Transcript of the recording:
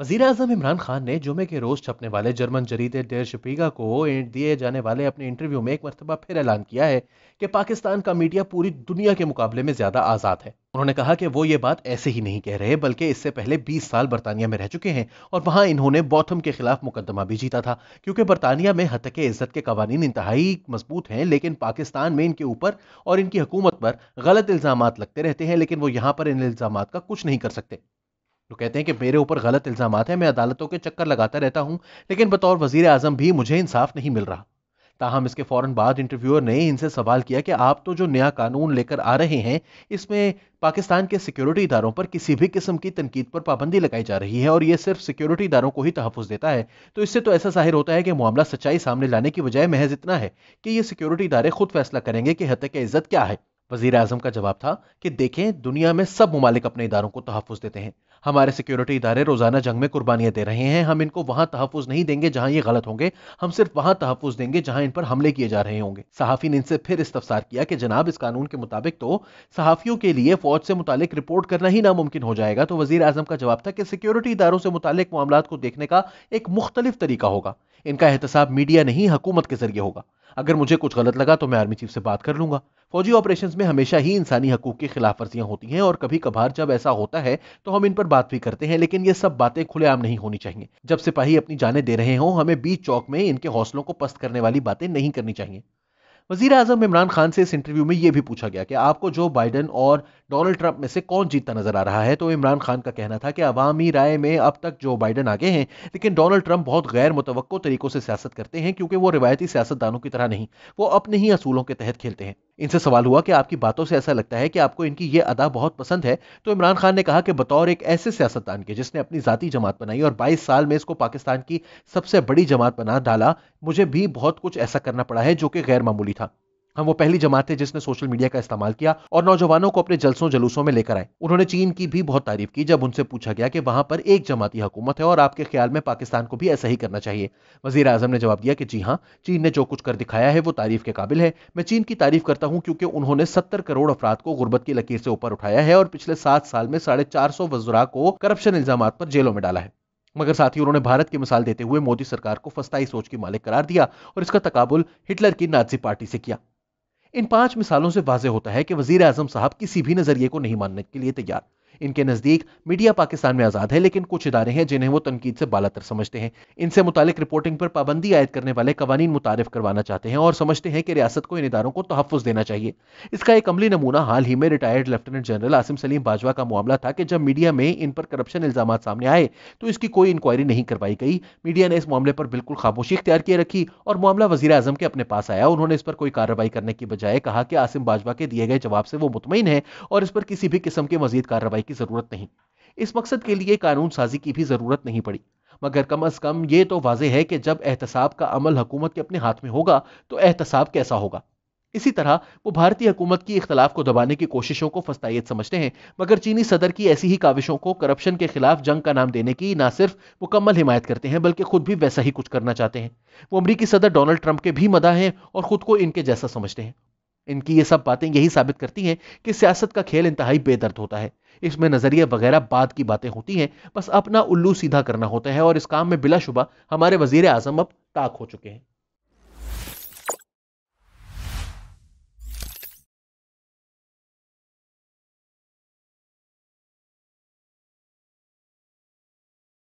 वजीर अजम इमरान खान ने जुमे के रोज़ छपने वाले जर्मन जरीदे डेर शपीगा को दिए जाने वाले अपने इंटरव्यू में एक मरतबा फिर ऐलान किया है कि पाकिस्तान का मीडिया पूरी दुनिया के मुकाबले में ज़्यादा आज़ाद है उन्होंने कहा कि वो ये बात ऐसे ही नहीं कह रहे बल्कि इससे पहले 20 साल बरतानिया में रह चुके हैं और वहाँ इन्होंने बॉथम के खिलाफ मुकदमा भी जीता था क्योंकि बरतानिया में हतक इज्जत के कवानीन इंतहाई मजबूत हैं लेकिन पाकिस्तान में इनके ऊपर और इनकी हुकूमत पर गलत इल्ज़ाम लगते रहते हैं लेकिन वो यहाँ पर इन इल्ज़ाम का कुछ नहीं कर सकते तो कहते हैं कि मेरे ऊपर गलत इल्ज़ाम हैं मैं अदालतों के चक्कर लगाता रहता हूं लेकिन बतौर वजीर आजम भी मुझे इंसाफ नहीं मिल रहा ताहम इसके फौरन बाद इंटरव्यूअर ने इनसे सवाल किया कि आप तो जो नया कानून लेकर आ रहे हैं इसमें पाकिस्तान के सिक्योरिटी इदारों पर किसी भी किस्म की तनकीद पर पाबंदी लगाई जा रही है और ये सिर्फ सिक्योरिटी इदारों को ही तहफ़ देता है तो इससे तो ऐसा जाहिर होता है कि मामला सच्चाई सामने लाने की बजाय महज इतना है कि ये सिक्योरिटी इदारे खुद फैसला करेंगे कि हत्या इज़्ज़त क्या है वजीर अजम का जवाब था कि देखें दुनिया में सब ममालिक अपने इदारों को तहफ़ देते हैं हमारे सिक्योरिटी इदारे रोज़ाना जंग में कुर्बानियाँ दे रहे हैं हम इनको वहाँ तहफ़ नहीं देंगे जहाँ ये गलत होंगे हम सिर्फ वहाँ तहफ़ देंगे जहाँ इन पर हमले किए जा रहे होंगे सहाफ़ी ने इनसे फिर इस्तफसार किया कि जनाब इस कानून के मुताबिक तो सहाफ़ियों के लिए फ़ौज से मुतालिक रिपोर्ट करना ही नामुमकिन हो जाएगा तो वजी अजम का जवाब था कि सिक्योरिटी इदारों से मुतालिक मामला को देखने का एक मुख्तलिफ तरीका होगा इनका एहतसाब मीडिया नहीं हुकूमत के जरिए होगा अगर मुझे कुछ गलत लगा तो मैं आर्मी चीफ से बात कर लूंगा फौजी ऑपरेशन में हमेशा ही इंसानी हकूक की खिलाफ वर्जियां होती हैं और कभी कभार जब ऐसा होता है तो हम इन पर बात भी करते हैं लेकिन ये सब बातें खुलेआम नहीं होनी चाहिए जब सिपाही अपनी जाने दे रहे हों हमें बीच चौक में इनके हौसलों को पस्त करने वाली बातें नहीं करनी चाहिए वजीर अजम इमरान खान से इस इंटरव्यू में यह भी पूछा गया कि आपको जो बाइडन और डोनाल्ड ट्रंप में से कौन जीतता नजर आ रहा है तो इमरान खान का कहना था कि अवामी राय में अब तक जो बाइडन आगे हैं लेकिन डोनाल्ड ट्रंप बहुत गैर मुतव तरीकों से सियासत करते हैं क्योंकि वो रिवायती सियासतदानों की तरह नहीं वो अपने ही असूलों के तहत खेलते हैं इनसे सवाल हुआ कि आपकी बातों से ऐसा लगता है कि आपको इनकी ये अदा बहुत पसंद है तो इमरान खान ने कहा कि बतौर एक ऐसे सियासतदान के जिसने अपनी ज़ाती जमात बनाई और 22 साल में इसको पाकिस्तान की सबसे बड़ी जमात बना डाला मुझे भी बहुत कुछ ऐसा करना पड़ा है जो कि गैर मामूली था हम हाँ, वो पहली जमात है जिसने सोशल मीडिया का इस्तेमाल किया और नौजवानों को अपने जलसों जलूसों में लेकर आए उन्होंने चीन की भी बहुत तारीफ की जब उनसे पूछा गया कि वहां पर एक जमाती हुकूमत है और आपके ख्याल में पाकिस्तान को भी ऐसा ही करना चाहिए वजीर आजम ने जवाब दिया कि जी हाँ चीन ने जो कुछ कर दिखाया है वो तारीफ के काबिल है मैं चीन की तारीफ करता हूँ क्योंकि उन्होंने सत्तर करोड़ अफराद को गुर्बत की लकीर से ऊपर उठाया है और पिछले सात साल में साढ़े चार सौ को करप्शन इल्जाम पर जेलों में डाला है मगर साथ ही उन्होंने भारत की मिसाल देते हुए मोदी सरकार को फस्ताई सोच की मालिक करार दिया और इसका तकाबुल हिटलर की नाजी पार्टी से किया इन पांच मिसालों से वाजह होता है कि वजीर आजम साहब किसी भी नजरिए को नहीं मानने के लिए तैयार इनके नजदीक मीडिया पाकिस्तान में आजाद है लेकिन कुछ इदारे हैं जिन्हें वो तनकीद से बालतर समझते हैं इनसे मुतालिक रिपोर्टिंग पर पाबंदी आयद करने वाले कवानी मुतारफ करवाना चाहते हैं और समझते हैं कि रियासत को इन इदारों को तहफ़ देना चाहिए इसका एक अमली नमूना हाल ही में retired lieutenant general Asim Saleem Bajwa का मामला था कि जब मीडिया में इन पर करप्शन इल्जाम सामने आए तो इसकी कोई इंक्वायरी नहीं करवाई गई मीडिया ने इस मामले पर बिल्कुल खामोशी इख्तियार किए रखी और मामला वजी अजम के अपने पास आया उन्होंने इस पर कोई कार्रवाई करने की बजाय कहा कि आसिम बाजवा के दिए गए जवाब से वो मुतमिन है और इस पर किसी भी किस्म की मजीद कार्रवाई की जरूरत नहीं इस मकसद के लिए कानून साजी की भी जरूरत नहीं पड़ी मगर कम अज कम ये तो वाजह है कि जब एहतसाब का अमल हुकूमत के अपने हाथ में होगा तो एहतसाब कैसा होगा इसी तरह वो भारतीय हुकूमत की इख्तलाफ को दबाने की कोशिशों को फस्तायत समझते हैं मगर चीनी सदर की ऐसी ही काविशों को करप्शन के खिलाफ जंग का नाम देने की ना सिर्फ मुकम्मल हिमायत करते हैं बल्कि खुद भी वैसा ही कुछ करना चाहते हैं वो अमरीकी सदर डोनाल्ड ट्रंप के भी मदा हैं और खुद को इनके जैसा समझते हैं इनकी ये सब बातें यही साबित करती हैं कि सियासत का खेल इंतहाई बेदर्द होता है इसमें नजरिए वगैरह बाद की बातें होती हैं बस अपना उल्लू सीधा करना होता है और इस काम में बिलाशुबा हमारे वजीर आजम अब ताक हो चुके हैं